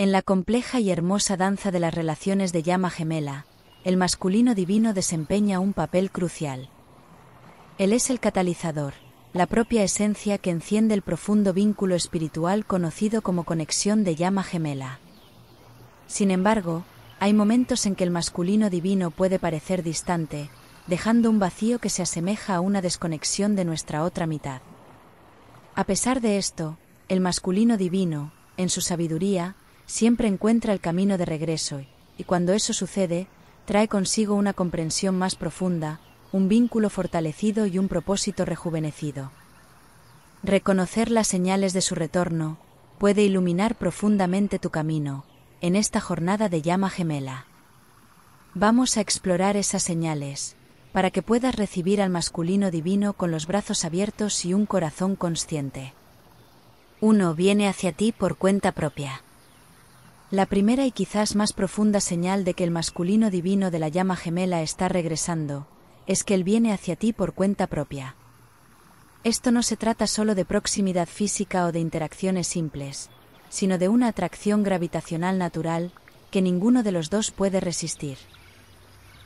En la compleja y hermosa danza de las relaciones de llama gemela, el masculino divino desempeña un papel crucial. Él es el catalizador, la propia esencia que enciende el profundo vínculo espiritual conocido como conexión de llama gemela. Sin embargo, hay momentos en que el masculino divino puede parecer distante, dejando un vacío que se asemeja a una desconexión de nuestra otra mitad. A pesar de esto, el masculino divino, en su sabiduría, siempre encuentra el camino de regreso, y cuando eso sucede, trae consigo una comprensión más profunda, un vínculo fortalecido y un propósito rejuvenecido. Reconocer las señales de su retorno puede iluminar profundamente tu camino, en esta jornada de llama gemela. Vamos a explorar esas señales, para que puedas recibir al masculino divino con los brazos abiertos y un corazón consciente. Uno viene hacia ti por cuenta propia. La primera y quizás más profunda señal de que el masculino divino de la llama gemela está regresando, es que él viene hacia ti por cuenta propia. Esto no se trata solo de proximidad física o de interacciones simples, sino de una atracción gravitacional natural que ninguno de los dos puede resistir.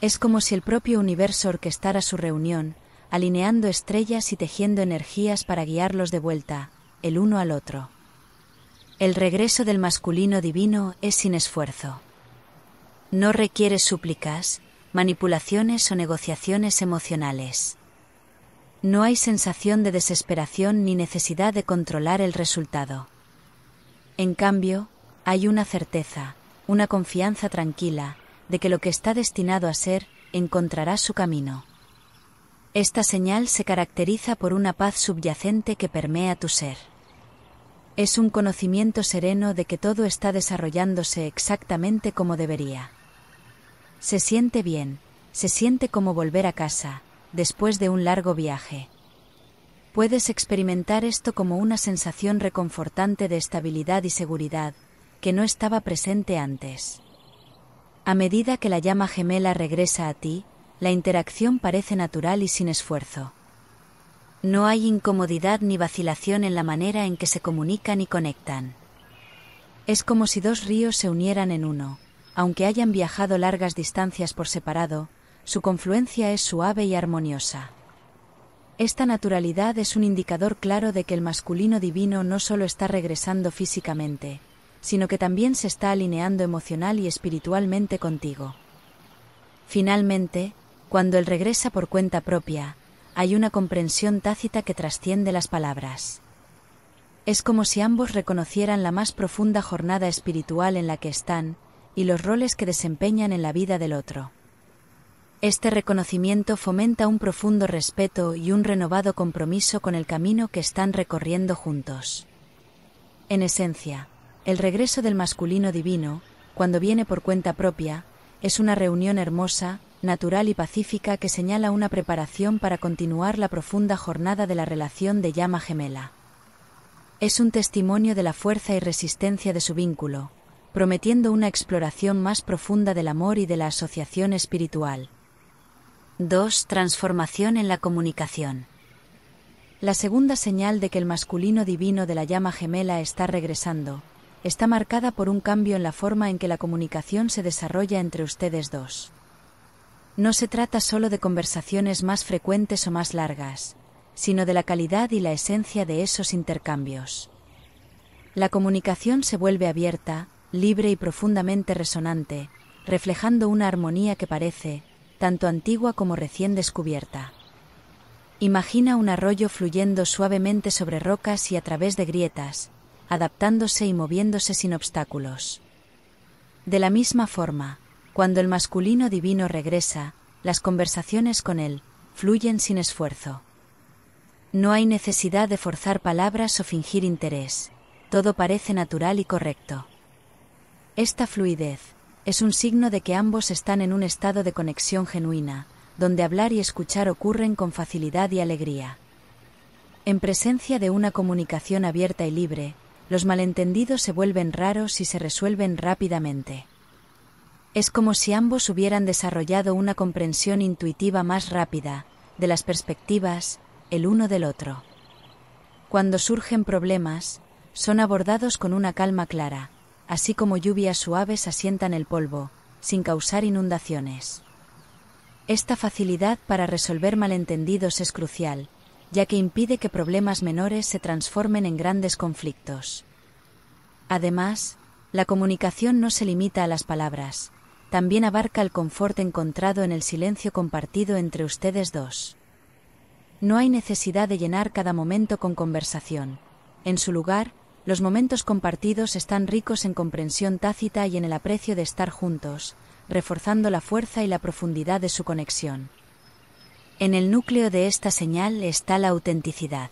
Es como si el propio universo orquestara su reunión, alineando estrellas y tejiendo energías para guiarlos de vuelta, el uno al otro. El regreso del masculino divino es sin esfuerzo. No requiere súplicas, manipulaciones o negociaciones emocionales. No hay sensación de desesperación ni necesidad de controlar el resultado. En cambio, hay una certeza, una confianza tranquila, de que lo que está destinado a ser encontrará su camino. Esta señal se caracteriza por una paz subyacente que permea tu ser. Es un conocimiento sereno de que todo está desarrollándose exactamente como debería. Se siente bien, se siente como volver a casa, después de un largo viaje. Puedes experimentar esto como una sensación reconfortante de estabilidad y seguridad, que no estaba presente antes. A medida que la llama gemela regresa a ti, la interacción parece natural y sin esfuerzo. No hay incomodidad ni vacilación en la manera en que se comunican y conectan. Es como si dos ríos se unieran en uno. Aunque hayan viajado largas distancias por separado, su confluencia es suave y armoniosa. Esta naturalidad es un indicador claro de que el masculino divino no solo está regresando físicamente, sino que también se está alineando emocional y espiritualmente contigo. Finalmente, cuando él regresa por cuenta propia, hay una comprensión tácita que trasciende las palabras. Es como si ambos reconocieran la más profunda jornada espiritual en la que están y los roles que desempeñan en la vida del otro. Este reconocimiento fomenta un profundo respeto y un renovado compromiso con el camino que están recorriendo juntos. En esencia, el regreso del masculino divino, cuando viene por cuenta propia, es una reunión hermosa, natural y pacífica que señala una preparación para continuar la profunda jornada de la relación de llama gemela. Es un testimonio de la fuerza y resistencia de su vínculo, prometiendo una exploración más profunda del amor y de la asociación espiritual. 2. Transformación en la comunicación. La segunda señal de que el masculino divino de la llama gemela está regresando, está marcada por un cambio en la forma en que la comunicación se desarrolla entre ustedes dos. No se trata solo de conversaciones más frecuentes o más largas, sino de la calidad y la esencia de esos intercambios. La comunicación se vuelve abierta, libre y profundamente resonante, reflejando una armonía que parece, tanto antigua como recién descubierta. Imagina un arroyo fluyendo suavemente sobre rocas y a través de grietas, adaptándose y moviéndose sin obstáculos. De la misma forma, cuando el masculino divino regresa, las conversaciones con él fluyen sin esfuerzo. No hay necesidad de forzar palabras o fingir interés, todo parece natural y correcto. Esta fluidez es un signo de que ambos están en un estado de conexión genuina, donde hablar y escuchar ocurren con facilidad y alegría. En presencia de una comunicación abierta y libre, los malentendidos se vuelven raros y se resuelven rápidamente. Es como si ambos hubieran desarrollado una comprensión intuitiva más rápida, de las perspectivas, el uno del otro. Cuando surgen problemas, son abordados con una calma clara, así como lluvias suaves asientan el polvo, sin causar inundaciones. Esta facilidad para resolver malentendidos es crucial, ya que impide que problemas menores se transformen en grandes conflictos. Además, la comunicación no se limita a las palabras, también abarca el confort encontrado en el silencio compartido entre ustedes dos. No hay necesidad de llenar cada momento con conversación. En su lugar, los momentos compartidos están ricos en comprensión tácita y en el aprecio de estar juntos, reforzando la fuerza y la profundidad de su conexión. En el núcleo de esta señal está la autenticidad.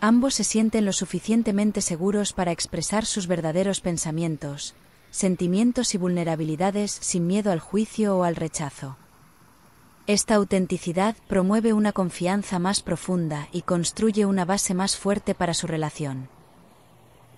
Ambos se sienten lo suficientemente seguros para expresar sus verdaderos pensamientos, sentimientos y vulnerabilidades sin miedo al juicio o al rechazo. Esta autenticidad promueve una confianza más profunda y construye una base más fuerte para su relación.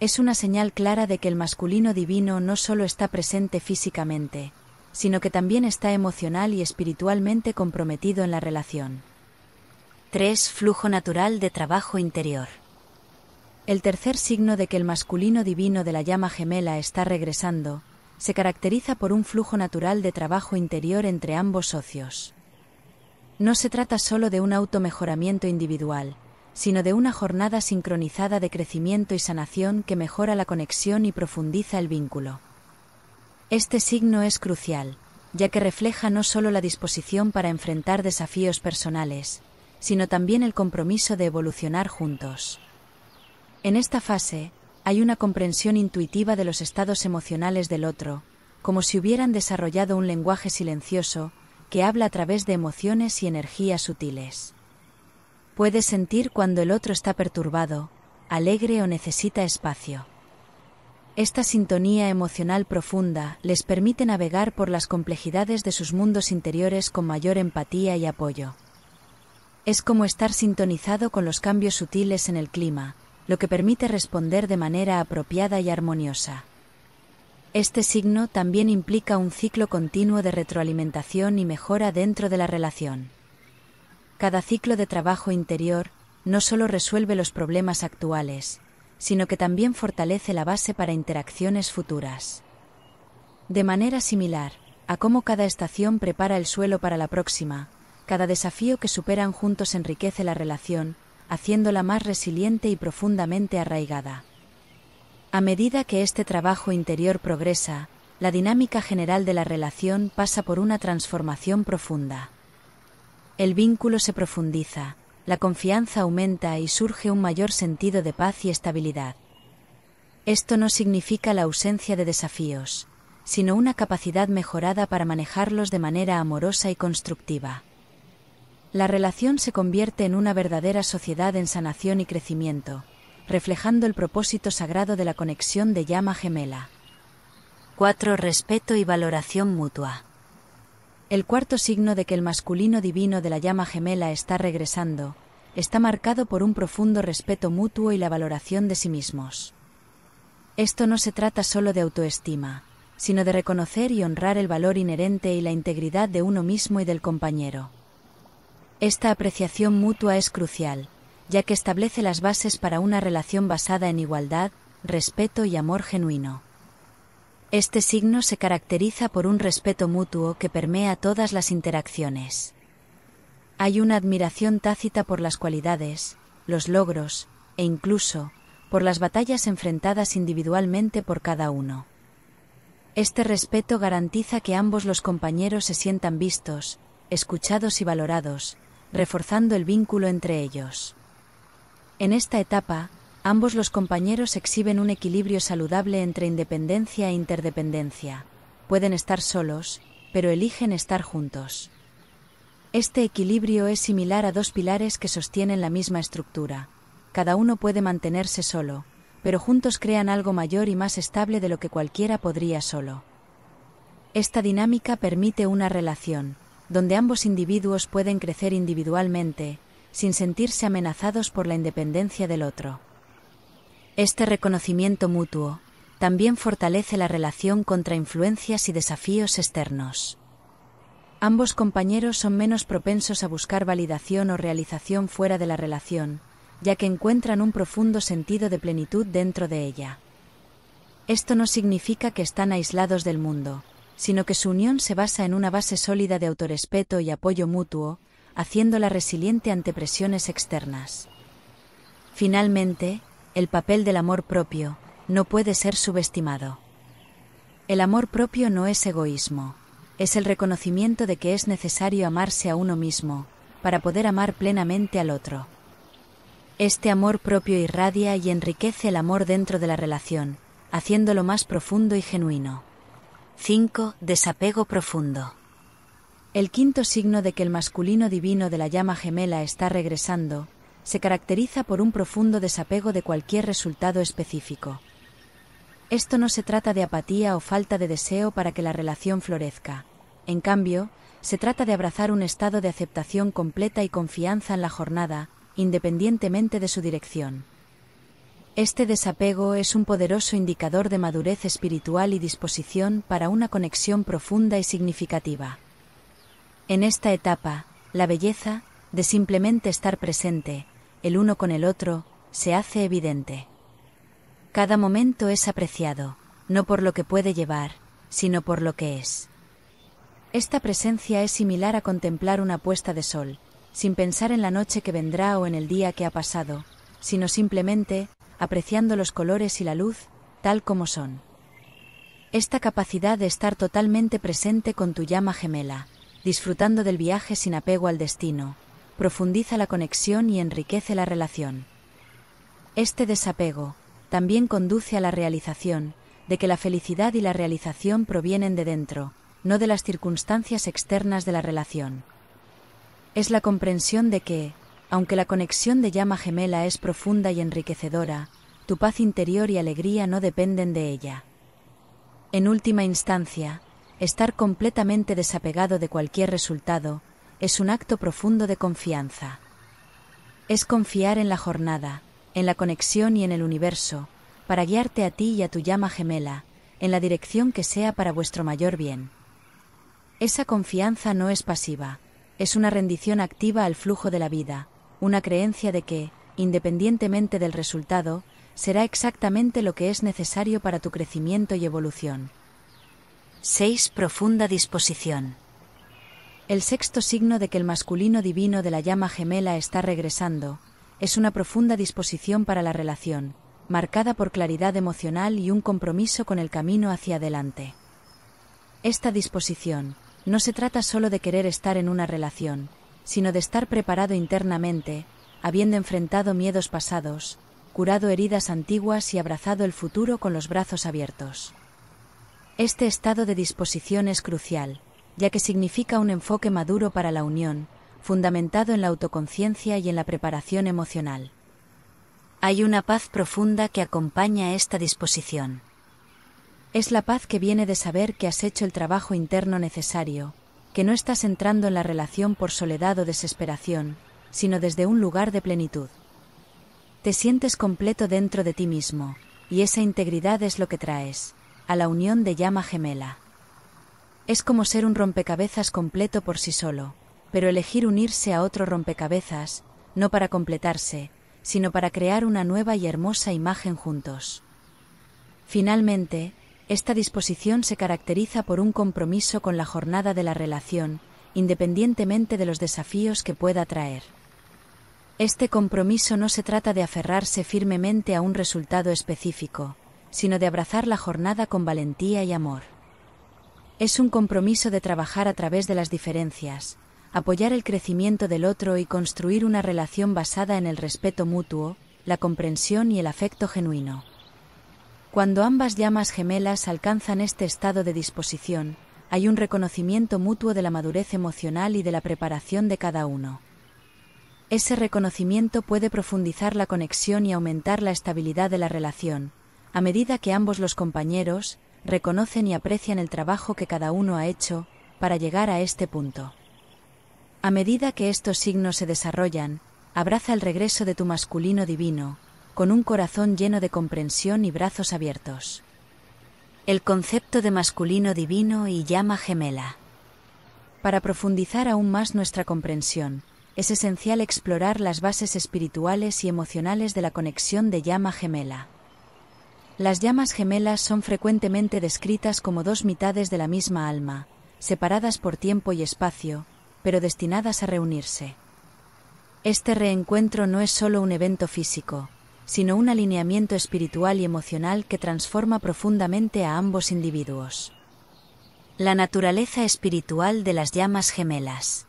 Es una señal clara de que el masculino divino no solo está presente físicamente, sino que también está emocional y espiritualmente comprometido en la relación. 3. Flujo natural de trabajo interior. El tercer signo de que el masculino divino de la llama gemela está regresando, se caracteriza por un flujo natural de trabajo interior entre ambos socios. No se trata solo de un auto-mejoramiento individual, sino de una jornada sincronizada de crecimiento y sanación que mejora la conexión y profundiza el vínculo. Este signo es crucial, ya que refleja no solo la disposición para enfrentar desafíos personales, sino también el compromiso de evolucionar juntos. En esta fase, hay una comprensión intuitiva de los estados emocionales del otro, como si hubieran desarrollado un lenguaje silencioso, que habla a través de emociones y energías sutiles. Puede sentir cuando el otro está perturbado, alegre o necesita espacio. Esta sintonía emocional profunda les permite navegar por las complejidades de sus mundos interiores con mayor empatía y apoyo. Es como estar sintonizado con los cambios sutiles en el clima, lo que permite responder de manera apropiada y armoniosa. Este signo también implica un ciclo continuo de retroalimentación y mejora dentro de la relación. Cada ciclo de trabajo interior no solo resuelve los problemas actuales, sino que también fortalece la base para interacciones futuras. De manera similar a cómo cada estación prepara el suelo para la próxima, cada desafío que superan juntos enriquece la relación, haciéndola más resiliente y profundamente arraigada. A medida que este trabajo interior progresa, la dinámica general de la relación pasa por una transformación profunda. El vínculo se profundiza, la confianza aumenta y surge un mayor sentido de paz y estabilidad. Esto no significa la ausencia de desafíos, sino una capacidad mejorada para manejarlos de manera amorosa y constructiva la relación se convierte en una verdadera sociedad en sanación y crecimiento, reflejando el propósito sagrado de la conexión de llama gemela. 4. Respeto y valoración mutua. El cuarto signo de que el masculino divino de la llama gemela está regresando, está marcado por un profundo respeto mutuo y la valoración de sí mismos. Esto no se trata solo de autoestima, sino de reconocer y honrar el valor inherente y la integridad de uno mismo y del compañero. Esta apreciación mutua es crucial, ya que establece las bases para una relación basada en igualdad, respeto y amor genuino. Este signo se caracteriza por un respeto mutuo que permea todas las interacciones. Hay una admiración tácita por las cualidades, los logros, e incluso, por las batallas enfrentadas individualmente por cada uno. Este respeto garantiza que ambos los compañeros se sientan vistos, escuchados y valorados, reforzando el vínculo entre ellos. En esta etapa, ambos los compañeros exhiben un equilibrio saludable entre independencia e interdependencia. Pueden estar solos, pero eligen estar juntos. Este equilibrio es similar a dos pilares que sostienen la misma estructura. Cada uno puede mantenerse solo, pero juntos crean algo mayor y más estable de lo que cualquiera podría solo. Esta dinámica permite una relación, donde ambos individuos pueden crecer individualmente, sin sentirse amenazados por la independencia del otro. Este reconocimiento mutuo también fortalece la relación contra influencias y desafíos externos. Ambos compañeros son menos propensos a buscar validación o realización fuera de la relación, ya que encuentran un profundo sentido de plenitud dentro de ella. Esto no significa que están aislados del mundo, sino que su unión se basa en una base sólida de autorrespeto y apoyo mutuo, haciéndola resiliente ante presiones externas. Finalmente, el papel del amor propio no puede ser subestimado. El amor propio no es egoísmo, es el reconocimiento de que es necesario amarse a uno mismo, para poder amar plenamente al otro. Este amor propio irradia y enriquece el amor dentro de la relación, haciéndolo más profundo y genuino. 5. Desapego profundo. El quinto signo de que el masculino divino de la llama gemela está regresando, se caracteriza por un profundo desapego de cualquier resultado específico. Esto no se trata de apatía o falta de deseo para que la relación florezca. En cambio, se trata de abrazar un estado de aceptación completa y confianza en la jornada, independientemente de su dirección. Este desapego es un poderoso indicador de madurez espiritual y disposición para una conexión profunda y significativa. En esta etapa, la belleza, de simplemente estar presente, el uno con el otro, se hace evidente. Cada momento es apreciado, no por lo que puede llevar, sino por lo que es. Esta presencia es similar a contemplar una puesta de sol, sin pensar en la noche que vendrá o en el día que ha pasado, sino simplemente, apreciando los colores y la luz, tal como son. Esta capacidad de estar totalmente presente con tu llama gemela, disfrutando del viaje sin apego al destino, profundiza la conexión y enriquece la relación. Este desapego también conduce a la realización de que la felicidad y la realización provienen de dentro, no de las circunstancias externas de la relación. Es la comprensión de que, aunque la conexión de llama gemela es profunda y enriquecedora, tu paz interior y alegría no dependen de ella. En última instancia, estar completamente desapegado de cualquier resultado es un acto profundo de confianza. Es confiar en la jornada, en la conexión y en el universo, para guiarte a ti y a tu llama gemela, en la dirección que sea para vuestro mayor bien. Esa confianza no es pasiva, es una rendición activa al flujo de la vida, una creencia de que, independientemente del resultado, será exactamente lo que es necesario para tu crecimiento y evolución. 6. Profunda disposición. El sexto signo de que el masculino divino de la llama gemela está regresando, es una profunda disposición para la relación, marcada por claridad emocional y un compromiso con el camino hacia adelante. Esta disposición, no se trata solo de querer estar en una relación, sino de estar preparado internamente, habiendo enfrentado miedos pasados, curado heridas antiguas y abrazado el futuro con los brazos abiertos. Este estado de disposición es crucial, ya que significa un enfoque maduro para la unión, fundamentado en la autoconciencia y en la preparación emocional. Hay una paz profunda que acompaña esta disposición. Es la paz que viene de saber que has hecho el trabajo interno necesario, que no estás entrando en la relación por soledad o desesperación, sino desde un lugar de plenitud. Te sientes completo dentro de ti mismo, y esa integridad es lo que traes, a la unión de llama gemela. Es como ser un rompecabezas completo por sí solo, pero elegir unirse a otro rompecabezas, no para completarse, sino para crear una nueva y hermosa imagen juntos. Finalmente, esta disposición se caracteriza por un compromiso con la jornada de la relación, independientemente de los desafíos que pueda traer. Este compromiso no se trata de aferrarse firmemente a un resultado específico, sino de abrazar la jornada con valentía y amor. Es un compromiso de trabajar a través de las diferencias, apoyar el crecimiento del otro y construir una relación basada en el respeto mutuo, la comprensión y el afecto genuino. Cuando ambas llamas gemelas alcanzan este estado de disposición, hay un reconocimiento mutuo de la madurez emocional y de la preparación de cada uno. Ese reconocimiento puede profundizar la conexión y aumentar la estabilidad de la relación, a medida que ambos los compañeros reconocen y aprecian el trabajo que cada uno ha hecho para llegar a este punto. A medida que estos signos se desarrollan, abraza el regreso de tu masculino divino, con un corazón lleno de comprensión y brazos abiertos. El concepto de masculino divino y llama gemela. Para profundizar aún más nuestra comprensión, es esencial explorar las bases espirituales y emocionales de la conexión de llama gemela. Las llamas gemelas son frecuentemente descritas como dos mitades de la misma alma, separadas por tiempo y espacio, pero destinadas a reunirse. Este reencuentro no es solo un evento físico, sino un alineamiento espiritual y emocional que transforma profundamente a ambos individuos. La naturaleza espiritual de las llamas gemelas.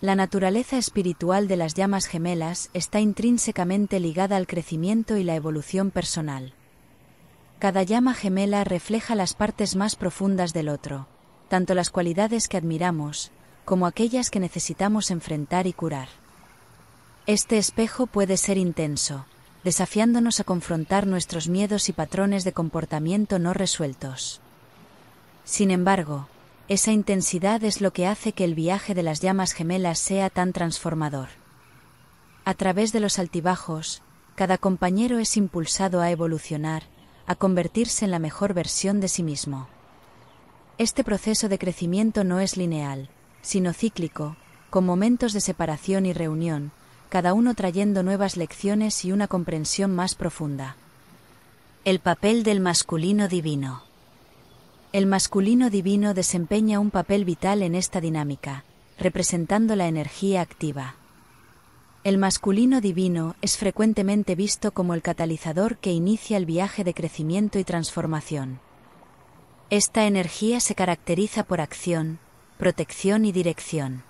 La naturaleza espiritual de las llamas gemelas está intrínsecamente ligada al crecimiento y la evolución personal. Cada llama gemela refleja las partes más profundas del otro, tanto las cualidades que admiramos, como aquellas que necesitamos enfrentar y curar. Este espejo puede ser intenso, desafiándonos a confrontar nuestros miedos y patrones de comportamiento no resueltos. Sin embargo, esa intensidad es lo que hace que el viaje de las llamas gemelas sea tan transformador. A través de los altibajos, cada compañero es impulsado a evolucionar, a convertirse en la mejor versión de sí mismo. Este proceso de crecimiento no es lineal, sino cíclico, con momentos de separación y reunión, cada uno trayendo nuevas lecciones y una comprensión más profunda. El papel del masculino divino. El masculino divino desempeña un papel vital en esta dinámica, representando la energía activa. El masculino divino es frecuentemente visto como el catalizador que inicia el viaje de crecimiento y transformación. Esta energía se caracteriza por acción, protección y dirección.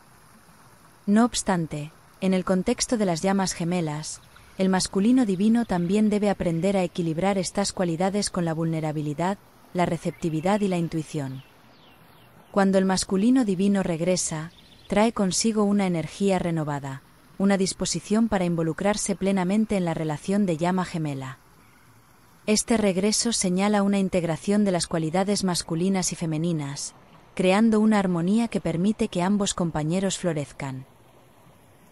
No obstante, en el contexto de las llamas gemelas, el masculino divino también debe aprender a equilibrar estas cualidades con la vulnerabilidad, la receptividad y la intuición. Cuando el masculino divino regresa, trae consigo una energía renovada, una disposición para involucrarse plenamente en la relación de llama gemela. Este regreso señala una integración de las cualidades masculinas y femeninas, creando una armonía que permite que ambos compañeros florezcan.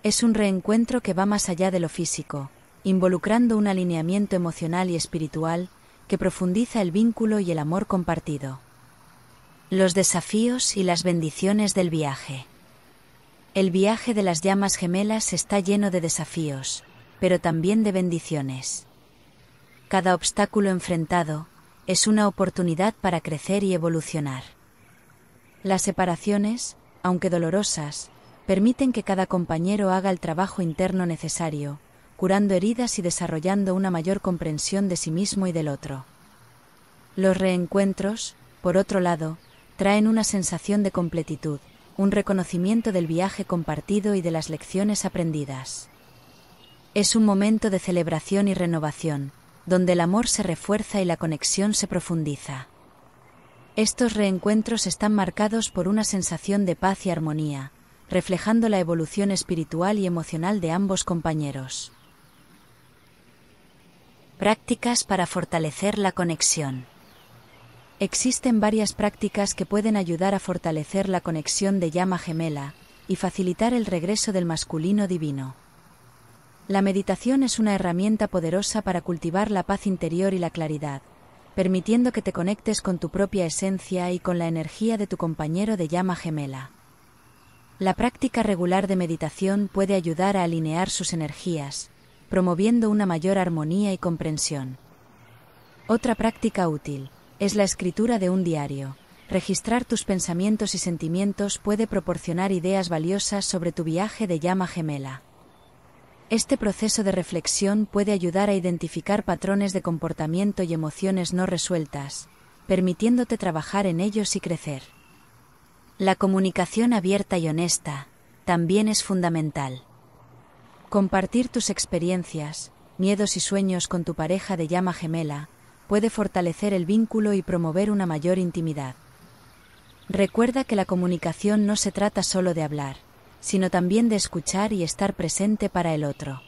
Es un reencuentro que va más allá de lo físico, involucrando un alineamiento emocional y espiritual que profundiza el vínculo y el amor compartido. Los desafíos y las bendiciones del viaje. El viaje de las llamas gemelas está lleno de desafíos, pero también de bendiciones. Cada obstáculo enfrentado es una oportunidad para crecer y evolucionar. Las separaciones, aunque dolorosas, permiten que cada compañero haga el trabajo interno necesario, curando heridas y desarrollando una mayor comprensión de sí mismo y del otro. Los reencuentros, por otro lado, traen una sensación de completitud, un reconocimiento del viaje compartido y de las lecciones aprendidas. Es un momento de celebración y renovación, donde el amor se refuerza y la conexión se profundiza. Estos reencuentros están marcados por una sensación de paz y armonía, reflejando la evolución espiritual y emocional de ambos compañeros. Prácticas para fortalecer la conexión. Existen varias prácticas que pueden ayudar a fortalecer la conexión de llama gemela y facilitar el regreso del masculino divino. La meditación es una herramienta poderosa para cultivar la paz interior y la claridad, permitiendo que te conectes con tu propia esencia y con la energía de tu compañero de llama gemela. La práctica regular de meditación puede ayudar a alinear sus energías, promoviendo una mayor armonía y comprensión. Otra práctica útil es la escritura de un diario. Registrar tus pensamientos y sentimientos puede proporcionar ideas valiosas sobre tu viaje de llama gemela. Este proceso de reflexión puede ayudar a identificar patrones de comportamiento y emociones no resueltas, permitiéndote trabajar en ellos y crecer. La comunicación abierta y honesta también es fundamental. Compartir tus experiencias, miedos y sueños con tu pareja de llama gemela puede fortalecer el vínculo y promover una mayor intimidad. Recuerda que la comunicación no se trata solo de hablar, sino también de escuchar y estar presente para el otro.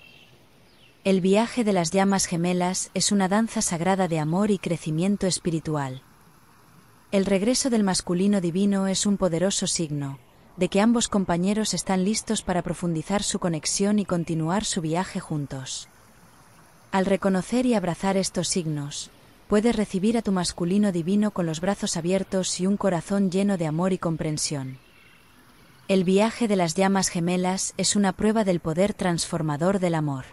El viaje de las llamas gemelas es una danza sagrada de amor y crecimiento espiritual. El regreso del masculino divino es un poderoso signo, de que ambos compañeros están listos para profundizar su conexión y continuar su viaje juntos. Al reconocer y abrazar estos signos, puedes recibir a tu masculino divino con los brazos abiertos y un corazón lleno de amor y comprensión. El viaje de las llamas gemelas es una prueba del poder transformador del amor.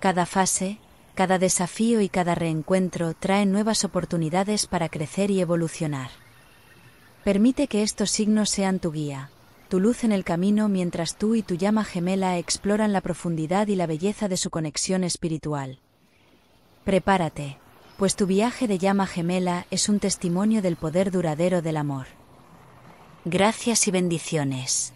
Cada fase, cada desafío y cada reencuentro traen nuevas oportunidades para crecer y evolucionar. Permite que estos signos sean tu guía, tu luz en el camino mientras tú y tu llama gemela exploran la profundidad y la belleza de su conexión espiritual. Prepárate, pues tu viaje de llama gemela es un testimonio del poder duradero del amor. Gracias y bendiciones.